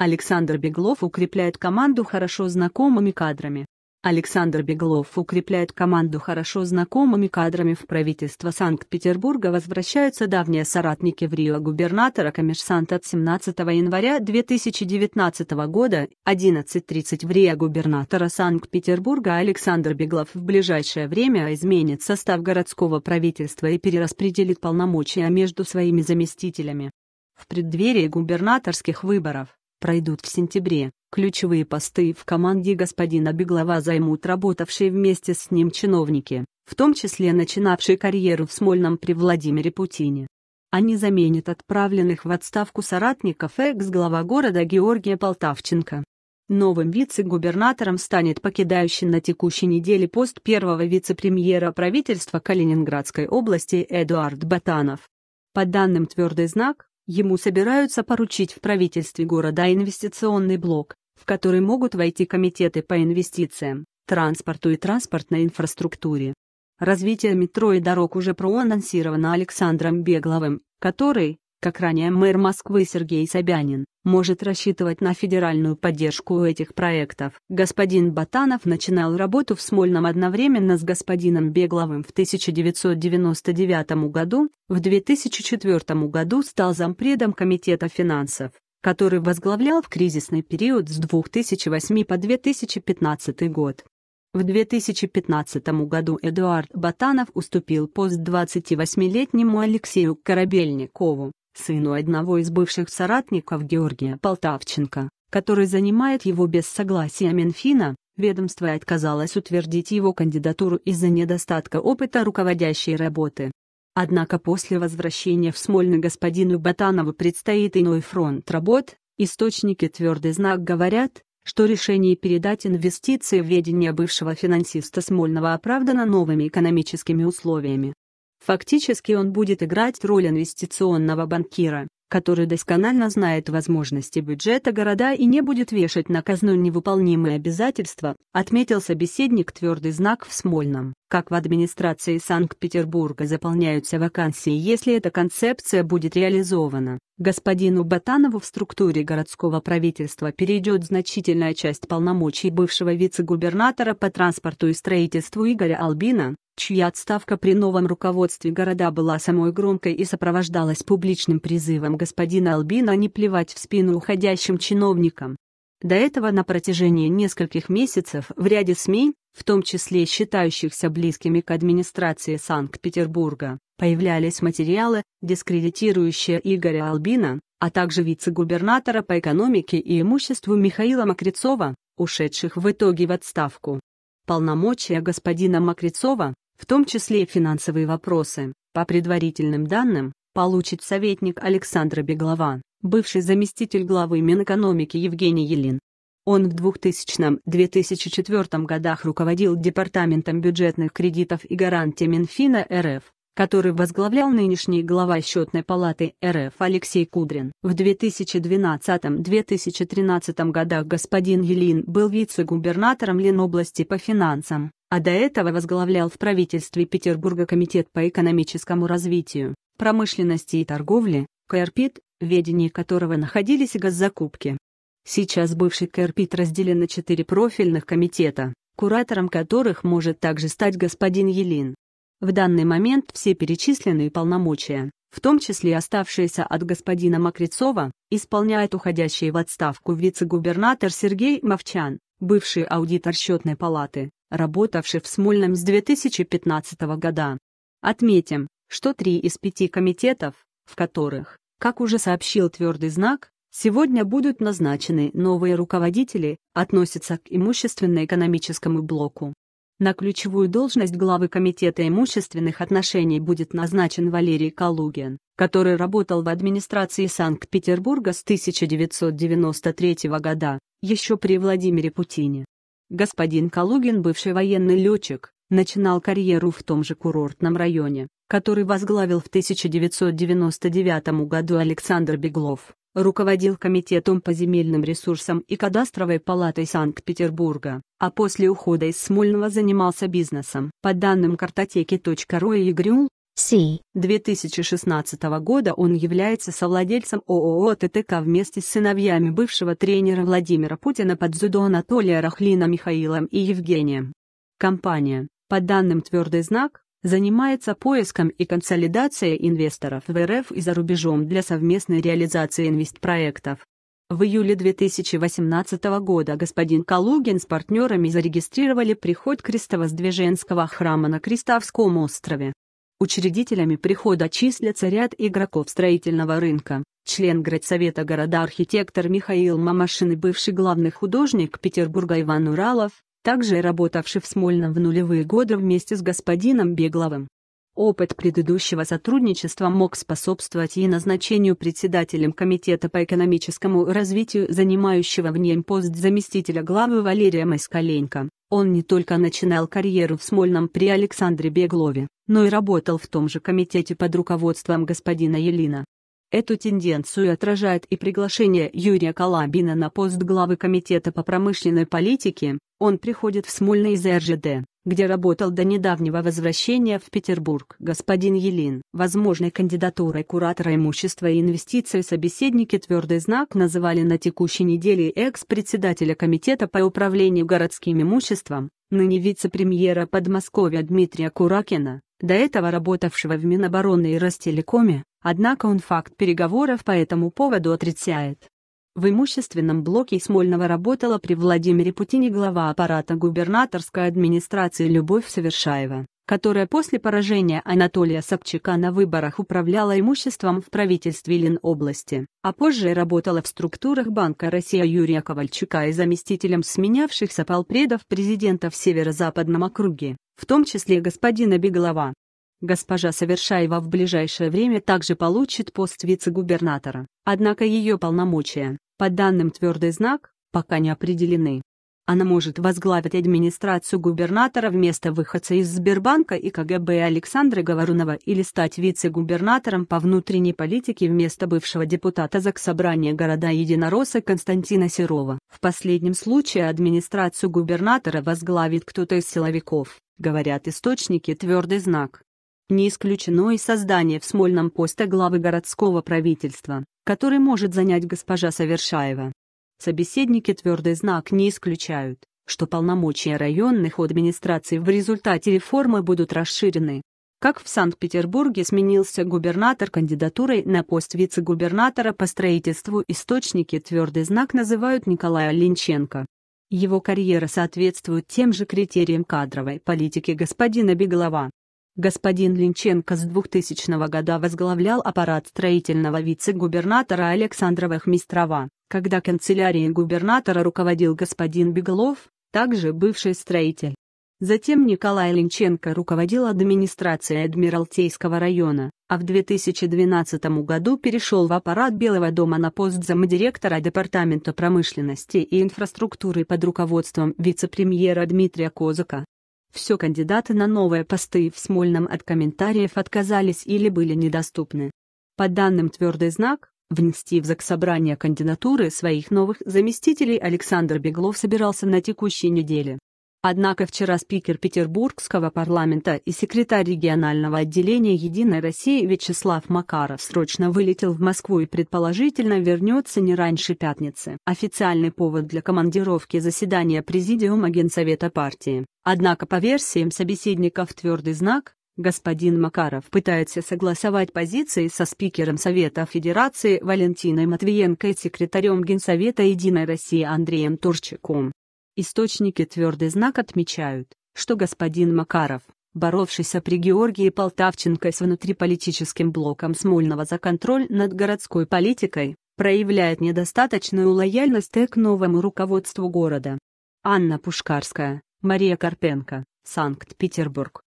Александр Беглов укрепляет команду хорошо знакомыми кадрами. Александр Беглов укрепляет команду хорошо знакомыми кадрами в правительство Санкт-Петербурга возвращаются давние соратники в Рио губернатора коммерсант от 17 января 2019 года, 11.30 в Рио губернатора Санкт-Петербурга Александр Беглов в ближайшее время изменит состав городского правительства и перераспределит полномочия между своими заместителями. В преддверии губернаторских выборов пройдут в сентябре. Ключевые посты в команде господина Беглова займут работавшие вместе с ним чиновники, в том числе начинавшие карьеру в Смольном при Владимире Путине. Они заменят отправленных в отставку соратников экс-глава города Георгия Полтавченко. Новым вице-губернатором станет покидающий на текущей неделе пост первого вице-премьера правительства Калининградской области Эдуард Батанов. По данным «Твердый знак», Ему собираются поручить в правительстве города инвестиционный блок, в который могут войти комитеты по инвестициям, транспорту и транспортной инфраструктуре. Развитие метро и дорог уже проанонсировано Александром Бегловым, который, как ранее мэр Москвы Сергей Собянин, может рассчитывать на федеральную поддержку этих проектов. Господин Батанов начинал работу в Смольном одновременно с господином Бегловым в 1999 году, в 2004 году стал зампредом Комитета финансов который возглавлял в кризисный период с 2008 по 2015 год. В 2015 году Эдуард Батанов уступил пост 28-летнему Алексею Корабельникову сыну одного из бывших соратников Георгия Полтавченко, который занимает его без согласия Минфина, ведомство отказалось утвердить его кандидатуру из-за недостатка опыта руководящей работы. Однако после возвращения в Смольный господину Батанову предстоит иной фронт работ, источники «Твердый знак» говорят, что решение передать инвестиции в ведение бывшего финансиста Смольного оправдано новыми экономическими условиями. Фактически он будет играть роль инвестиционного банкира, который досконально знает возможности бюджета города и не будет вешать на казну невыполнимые обязательства, отметил собеседник твердый знак в Смольном как в администрации Санкт-Петербурга заполняются вакансии, если эта концепция будет реализована. Господину Батанову в структуре городского правительства перейдет значительная часть полномочий бывшего вице-губернатора по транспорту и строительству Игоря Албина, чья отставка при новом руководстве города была самой громкой и сопровождалась публичным призывом господина Албина не плевать в спину уходящим чиновникам. До этого на протяжении нескольких месяцев в ряде СМИ, в том числе считающихся близкими к администрации Санкт-Петербурга, появлялись материалы, дискредитирующие Игоря Албина, а также вице-губернатора по экономике и имуществу Михаила Мокрецова, ушедших в итоге в отставку. Полномочия господина Мокрецова, в том числе и финансовые вопросы, по предварительным данным, получит советник Александра Беглова бывший заместитель главы Минэкономики Евгений Елин. Он в 2000-2004 годах руководил Департаментом бюджетных кредитов и гарантий Минфина РФ, который возглавлял нынешний глава Счетной палаты РФ Алексей Кудрин. В 2012-2013 годах господин Елин был вице-губернатором Ленобласти по финансам, а до этого возглавлял в правительстве Петербурга Комитет по экономическому развитию, промышленности и торговле КРПИТ, в ведении которого находились госзакупки. Сейчас бывший КРПИТ разделен на четыре профильных комитета, куратором которых может также стать господин Елин. В данный момент все перечисленные полномочия, в том числе оставшиеся от господина Макрицова, исполняет уходящий в отставку вице-губернатор Сергей Мовчан, бывший аудитор счетной палаты, работавший в Смольном с 2015 года. Отметим, что три из пяти комитетов, в которых как уже сообщил твердый знак, сегодня будут назначены новые руководители, относятся к имущественно-экономическому блоку. На ключевую должность главы Комитета имущественных отношений будет назначен Валерий Калугин, который работал в администрации Санкт-Петербурга с 1993 года, еще при Владимире Путине. Господин Калугин – бывший военный летчик, начинал карьеру в том же курортном районе, который возглавил в 1999 году Александр Беглов, руководил Комитетом по земельным ресурсам и кадастровой палатой Санкт-Петербурга, а после ухода из Смольного занимался бизнесом. По данным картотеки.ру и Игрюл, 2016 года он является совладельцем ООО ТТК вместе с сыновьями бывшего тренера Владимира Путина под дзюдо Анатолия Рахлина Михаилом и Евгением. Компания, по данным «Твердый знак», занимается поиском и консолидацией инвесторов в РФ и за рубежом для совместной реализации инвестпроектов. В июле 2018 года господин Калугин с партнерами зарегистрировали приход Крестовоздвиженского храма на Крестовском острове. Учредителями прихода числятся ряд игроков строительного рынка, член Градсовета города архитектор Михаил Мамашин и бывший главный художник Петербурга Иван Уралов, также работавший в Смольном в нулевые годы вместе с господином Бегловым. Опыт предыдущего сотрудничества мог способствовать и назначению председателем Комитета по экономическому развитию занимающего в нем пост заместителя главы Валерия Москаленко. Он не только начинал карьеру в Смольном при Александре Беглове, но и работал в том же комитете под руководством господина Елина. Эту тенденцию отражает и приглашение Юрия Колабина на пост главы Комитета по промышленной политике, он приходит в Смольный из РЖД, где работал до недавнего возвращения в Петербург. Господин Елин, возможной кандидатурой куратора имущества и инвестиций собеседники твердый знак называли на текущей неделе экс-председателя Комитета по управлению городским имуществом, ныне вице-премьера Подмосковья Дмитрия Куракина, до этого работавшего в Минобороны и Ростелекоме, Однако он факт переговоров по этому поводу отрицает. В имущественном блоке Смольного работала при Владимире Путине глава аппарата губернаторской администрации Любовь Совершаева, которая после поражения Анатолия Собчака на выборах управляла имуществом в правительстве Ленобласти, а позже работала в структурах Банка Россия Юрия Ковальчука и заместителем сменявшихся полпредов президента в Северо-Западном округе, в том числе господина Беглова. Госпожа Совершаева в ближайшее время также получит пост вице-губернатора, однако ее полномочия, по данным твердый знак, пока не определены. Она может возглавить администрацию губернатора вместо выходца из Сбербанка и КГБ Александра Говорунова или стать вице-губернатором по внутренней политике вместо бывшего депутата Заксобрания города Единоросса Константина Серова. В последнем случае администрацию губернатора возглавит кто-то из силовиков, говорят источники «Твердый знак». Не исключено и создание в Смольном поста главы городского правительства, который может занять госпожа Совершаева. Собеседники твердый знак не исключают, что полномочия районных администраций в результате реформы будут расширены. Как в Санкт-Петербурге сменился губернатор кандидатурой на пост вице-губернатора по строительству, источники твердый знак называют Николая Линченко. Его карьера соответствует тем же критериям кадровой политики господина Беглова. Господин Линченко с 2000 года возглавлял аппарат строительного вице-губернатора Александра Вахмистрова, когда канцелярией губернатора руководил господин Беглов, также бывший строитель. Затем Николай Линченко руководил администрацией Адмиралтейского района, а в 2012 году перешел в аппарат Белого дома на пост замдиректора Департамента промышленности и инфраструктуры под руководством вице-премьера Дмитрия Козака. Все кандидаты на новые посты в Смольном от комментариев отказались или были недоступны. По данным «Твердый знак», внести в заксобрание кандидатуры своих новых заместителей Александр Беглов собирался на текущей неделе. Однако вчера спикер Петербургского парламента и секретарь регионального отделения «Единой России» Вячеслав Макаров срочно вылетел в Москву и предположительно вернется не раньше пятницы. Официальный повод для командировки заседания Президиума Генсовета партии. Однако по версиям собеседников твердый знак Господин Макаров пытается согласовать позиции со спикером Совета Федерации Валентиной Матвиенко и секретарем Генсовета «Единой России» Андреем Турчаком. Источники твердый знак отмечают, что господин Макаров, боровшийся при Георгии Полтавченко с внутриполитическим блоком Смольного за контроль над городской политикой, проявляет недостаточную лояльность к новому руководству города. Анна Пушкарская, Мария Карпенко, Санкт-Петербург.